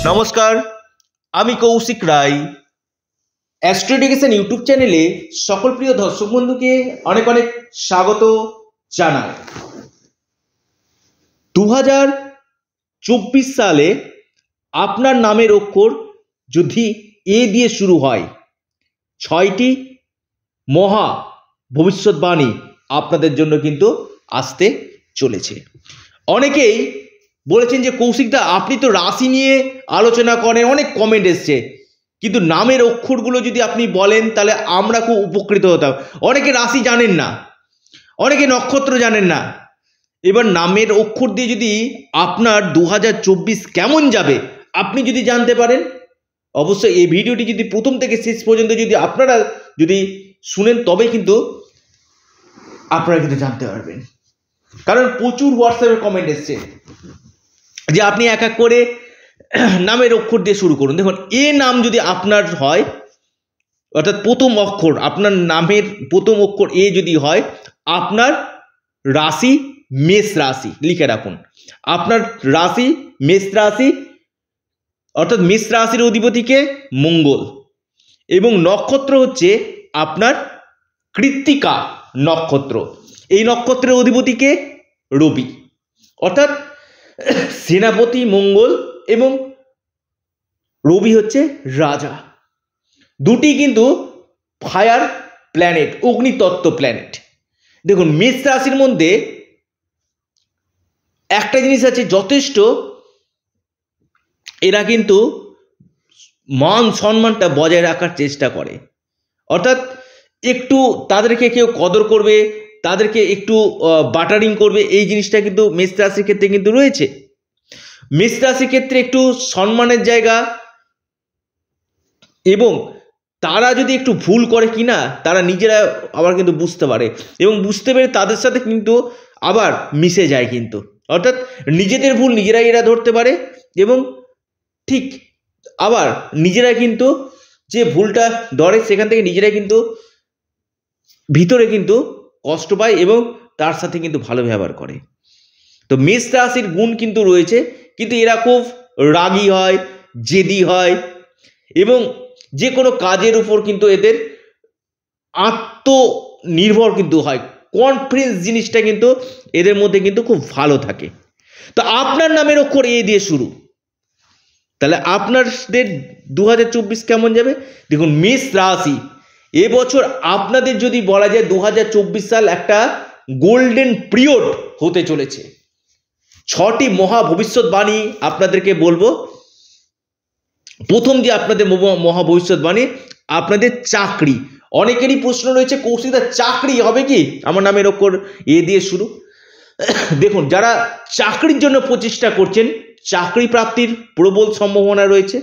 আচ্ছা। নমস্কার আমি Koushik Roy astro education YouTube চ্যানেলে সকল প্রিয় দর্শক বন্ধুকে অনেক অনেক স্বাগত জানাই দু হাজার চব্বিশ সালে আপনার নামের অক্ষর যদি এ দিয়ে শুরু হয় ছয়টি মহা ভবিষ্যৎবাণী আপনাদের জন্য কিন্তু আসতে চলেছে অনেকেই বলেছেন যে কৌশিকদা আপনি তো রাশি নিয়ে আলোচনা করেন অনেক কমেন্ট এসছে কিন্তু নামের অক্ষরগুলো যদি আপনি বলেন তাহলে আমরা খুব উপকৃত হতাম অনেকে রাশি জানেন না অনেকে নক্ষত্র জানেন না এবার নামের অক্ষর দিয়ে যদি আপনার দু কেমন যাবে আপনি যদি জানতে পারেন অবশ্যই এই ভিডিওটি যদি প্রথম থেকে শেষ পর্যন্ত যদি আপনারা যদি শুনেন তবে কিন্তু আপনারা কিন্তু জানতে পারবেন কারণ প্রচুর হোয়াটসঅ্যাপে কমেন্ট এসছে যে আপনি এক এক করে নামের অক্ষর দিয়ে শুরু করুন দেখুন এ নাম যদি আপনার হয় অর্থাৎ প্রথম অক্ষর আপনার নামের প্রথম অক্ষর এ যদি হয় আপনার রাশি মেষ রাশি লিখে রাখুন আপনার রাশি মেষ রাশি অর্থাৎ মেষ রাশির অধিপতিকে মঙ্গল এবং নক্ষত্র হচ্ছে আপনার কৃত্তিকা নক্ষত্র এই নক্ষত্রের অধিপতিকে রবি অর্থাৎ সেনাপতি মঙ্গল এবং রবি হচ্ছে রাজা দুটি কিন্তু ফায়ার প্ল্যানেট অগ্নিতত্ত্ব প্ল্যানেট দেখুন মেষ রাশির মধ্যে একটা জিনিস আছে যথেষ্ট এরা কিন্তু মান সম্মানটা বজায় রাখার চেষ্টা করে অর্থাৎ একটু তাদেরকে কেউ কদর করবে তাদেরকে একটু বাটারিং করবে এই জিনিসটা কিন্তু মেষ রাশির ক্ষেত্রে কিন্তু রয়েছে মেষ রাশির ক্ষেত্রে একটু সম্মানের জায়গা এবং তারা যদি একটু ভুল করে কি না তারা নিজেরা আবার কিন্তু বুঝতে পারে এবং বুঝতে পেরে তাদের সাথে কিন্তু আবার মিশে যায় কিন্তু অর্থাৎ নিজেদের ভুল নিজেরাই এরা ধরতে পারে এবং ঠিক আবার নিজেরা কিন্তু যে ভুলটা ধরে সেখান থেকে নিজেরাই কিন্তু ভিতরে কিন্তু কষ্ট পায় এবং তার সাথে কিন্তু ভালো ব্যবহার করে তো মেষ রাশির গুণ কিন্তু রয়েছে কিন্তু এরা খুব রাগি হয় জেদি হয় এবং যে কোনো কাজের উপর কিন্তু এদের আত্মনির্ভর কিন্তু হয় কনফিডেন্স জিনিসটা কিন্তু এদের মধ্যে কিন্তু খুব ভালো থাকে তো আপনার নামের অক্ষর এ দিয়ে শুরু তাহলে আপনাদের দু হাজার কেমন যাবে দেখুন মেষ রাশি এবছর আপনাদের যদি বলা যায় দু সাল একটা গোল্ডেন পিরিয়ড হতে চলেছে ছটি মহা ভবিষ্যৎবাণী আপনাদেরকে বলবো প্রথম যে আপনাদের মহা ভবিষ্যৎবাণী আপনাদের চাকরি অনেকেরই প্রশ্ন রয়েছে কৌশিকদার চাকরি হবে কি আমার নামের ওপর এ দিয়ে শুরু দেখুন যারা চাকরির জন্য প্রচেষ্টা করছেন চাকরি প্রাপ্তির প্রবল সম্ভাবনা রয়েছে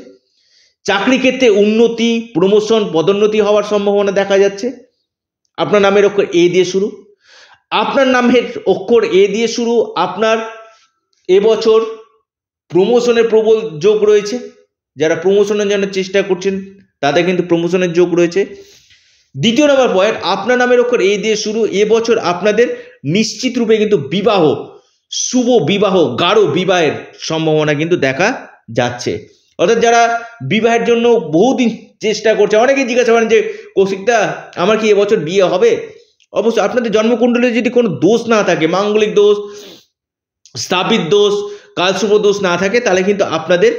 চাকরি ক্ষেত্রে উন্নতি প্রমোশন পদোন্নতি হওয়ার সম্ভাবনা দেখা যাচ্ছে আপনার নামের অক্ষর এ দিয়ে শুরু আপনার নামের অক্ষর এ দিয়ে শুরু আপনার এবছর প্রমোশনের প্রবল যোগ রয়েছে যারা প্রমোশনের জন্য চেষ্টা করছেন তাদের কিন্তু প্রমোশনের যোগ রয়েছে দ্বিতীয় নম্বর পয়েন্ট আপনার নামের অক্ষর এ দিয়ে শুরু এবছর আপনাদের নিশ্চিত রূপে কিন্তু বিবাহ শুভ বিবাহ গাঢ় বিবাহের সম্ভাবনা কিন্তু দেখা যাচ্ছে অর্থাৎ যারা বিবাহের জন্য বহুদিন চেষ্টা করছে অনেকেই জিজ্ঞাসা করেন যে কৌশিকদা আমার কি এবছর বিয়ে হবে অবশ্যই আপনাদের জন্মকুণ্ডলে যদি কোনো দোষ না থাকে মাঙ্গলিক দোষ স্থাপিত দোষ কালশুভ দোষ না থাকে তাহলে কিন্তু আপনাদের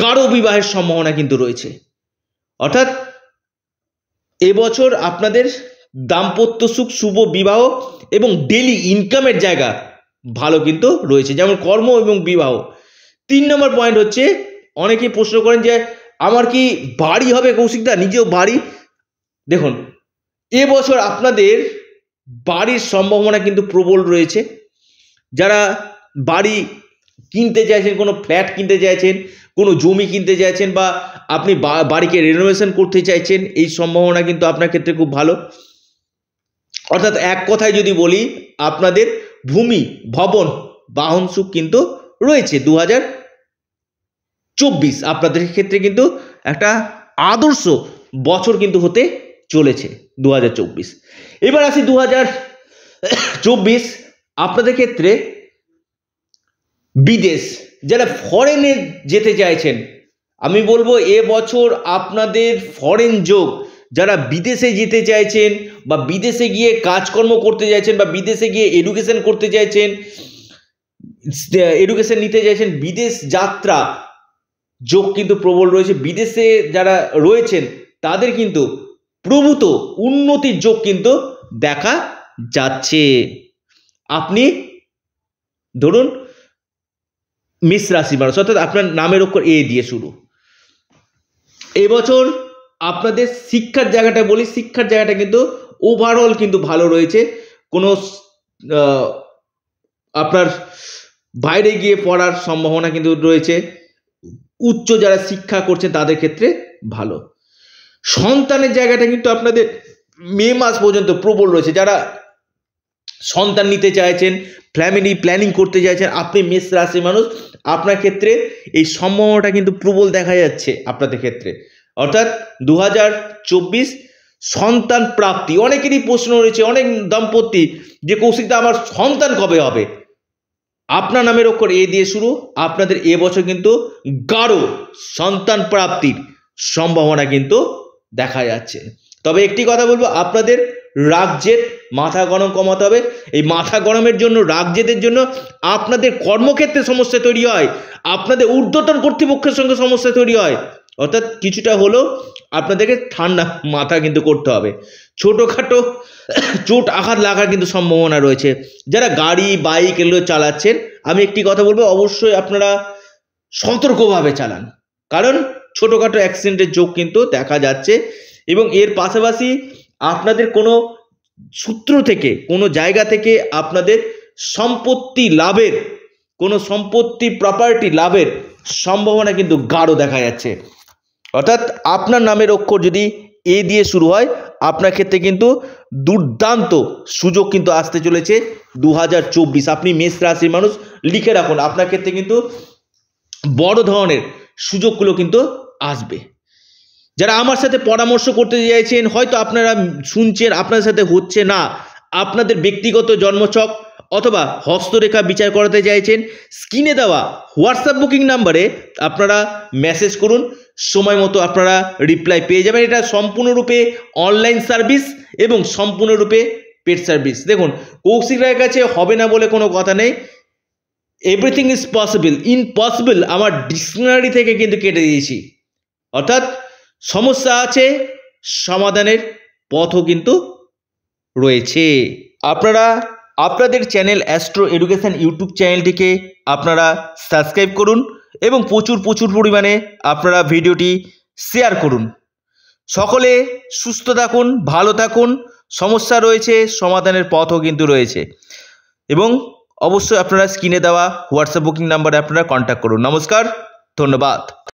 গাঢ় বিবাহের সম্ভাবনা কিন্তু রয়েছে অর্থাৎ এবছর আপনাদের দাম্পত্য সুখ শুভ বিবাহ এবং ডেলি ইনকামের জায়গা ভালো কিন্তু রয়েছে যেমন কর্ম এবং বিবাহ তিন নম্বর পয়েন্ট হচ্ছে অনেকে প্রশ্ন করেন যে আমার কি বাড়ি হবে কৌশিকদা নিজেও বাড়ি দেখুন এবছর আপনাদের বাড়ির সম্ভাবনা কিন্তু প্রবল রয়েছে যারা বাড়ি কিনতে চাইছেন কোনো ফ্ল্যাট কিনতে চাইছেন কোনো জমি কিনতে চাইছেন বা আপনি বাড়িকে রেনোভেশন করতে চাইছেন এই সম্ভাবনা কিন্তু আপনার ক্ষেত্রে খুব ভালো অর্থাৎ এক কথায় যদি বলি আপনাদের ভূমি ভবন বাহন সুখ কিন্তু রয়েছে দু চব্বিশ আপনাদের ক্ষেত্রে কিন্তু একটা আদর্শ বছর কিন্তু হতে চলেছে দু এবার আসি দু চব্বিশ আপনাদের ক্ষেত্রে বিদেশ যারা ফরেনে যেতে চাইছেন আমি বলবো এ বছর আপনাদের ফরেন যোগ যারা বিদেশে যেতে চাইছেন বা বিদেশে গিয়ে কাজকর্ম করতে চাইছেন বা বিদেশে গিয়ে এডুকেশন করতে চাইছেন এডুকেশন নিতে চাইছেন বিদেশ যাত্রা যোগ কিন্তু প্রবল রয়েছে বিদেশে যারা রয়েছেন তাদের কিন্তু প্রভূত উন্নতির যোগ কিন্তু দেখা যাচ্ছে আপনি ধরুন মিস রাশি মানুষ অর্থাৎ আপনার নামের ওপর এ দিয়ে শুরু এবছর আপনাদের শিক্ষার জায়গাটা বলি শিক্ষার জায়গাটা কিন্তু ওভারঅল কিন্তু ভালো রয়েছে কোনো আপনার বাইরে গিয়ে পড়ার সম্ভাবনা কিন্তু রয়েছে উচ্চ যারা শিক্ষা করছে তাদের ক্ষেত্রে ভালো সন্তানের জায়গাটা কিন্তু আপনাদের মে মাস পর্যন্ত প্রবল রয়েছে যারা সন্তান নিতে চাইছেন ফ্যামিলি প্ল্যানিং করতে চাইছেন আপনি মেষ রাশির মানুষ আপনার ক্ষেত্রে এই সম্ভাবনাটা কিন্তু প্রবল দেখা যাচ্ছে আপনাদের ক্ষেত্রে অর্থাৎ দু সন্তান প্রাপ্তি অনেকেরই প্রশ্ন রয়েছে অনেক দম্পতি যে কৌশিকটা আমার সন্তান কবে হবে আপনার নামের অক্ষর এ দিয়ে শুরু আপনাদের এবছর কিন্তু গাঢ় সন্তান প্রাপ্তির সম্ভাবনা কিন্তু দেখা যাচ্ছে তবে একটি কথা বলবো আপনাদের রাগ মাথা গরম কমাতে হবে এই মাথা গরমের জন্য রাগ জন্য আপনাদের কর্মক্ষেত্রে সমস্যা তৈরি হয় আপনাদের ঊর্ধ্বতন কর্তৃপক্ষের সঙ্গে সমস্যা তৈরি হয় অর্থাৎ কিছুটা হলো আপনাদেরকে ঠান্ডা মাথা কিন্তু করতে হবে ছোটোখাটো চোট আঘাত লাগার কিন্তু সম্ভাবনা রয়েছে যারা গাড়ি বাইক এগুলো চালাচ্ছেন আমি একটি কথা বলবো অবশ্যই আপনারা সতর্কভাবে চালান কারণ ছোটোখাটো অ্যাক্সিডেন্টের যোগ কিন্তু দেখা যাচ্ছে এবং এর পাশাপাশি আপনাদের কোনো সূত্র থেকে কোনো জায়গা থেকে আপনাদের সম্পত্তি লাভের কোনো সম্পত্তি প্রপার্টি লাভের সম্ভাবনা কিন্তু গাঢ় দেখা যাচ্ছে অর্থাৎ আপনার নামের অক্ষর যদি এ দিয়ে শুরু হয় আপনার ক্ষেত্রে কিন্তু দুর্দান্ত সুযোগ কিন্তু আসতে চলেছে দু আপনি মেষ রাশির মানুষ লিখে রাখুন আপনার ক্ষেত্রে কিন্তু বড় ধরনের সুযোগগুলো কিন্তু আসবে যারা আমার সাথে পরামর্শ করতে চাইছেন হয়তো আপনারা শুনছেন আপনার সাথে হচ্ছে না আপনাদের ব্যক্তিগত জন্মছক অথবা হস্তরেখা বিচার করাতে চাইছেন স্ক্রিনে দেওয়া হোয়াটসঅ্যাপ বুকিং নাম্বারে আপনারা মেসেজ করুন সময় মতো আপনারা রিপ্লাই পেয়ে যাবেন এটা সম্পূর্ণরূপে অনলাইন সার্ভিস এবং সম্পূর্ণরূপে পেড সার্ভিস দেখুন কৌশিক রায়ের কাছে হবে না বলে কোনো কথা নেই এভরিথিং ইজ পসিবল ইনপসিবল আমার ডিকশনারি থেকে কিন্তু কেটে দিয়েছি অর্থাৎ সমস্যা আছে সমাধানের পথও কিন্তু রয়েছে আপনারা আপনাদের চ্যানেল অ্যাস্ট্রো এডুকেশান ইউটিউব চ্যানেলটিকে আপনারা সাবস্ক্রাইব করুন এবং প্রচুর প্রচুর পরিমাণে আপনারা ভিডিওটি শেয়ার করুন সকলে সুস্থ থাকুন ভালো থাকুন সমস্যা রয়েছে সমাধানের পথও কিন্তু রয়েছে এবং অবশ্যই আপনারা স্ক্রিনে দেওয়া হোয়াটসঅ্যাপ বুকিং নাম্বারে আপনারা কন্ট্যাক্ট করুন নমস্কার ধন্যবাদ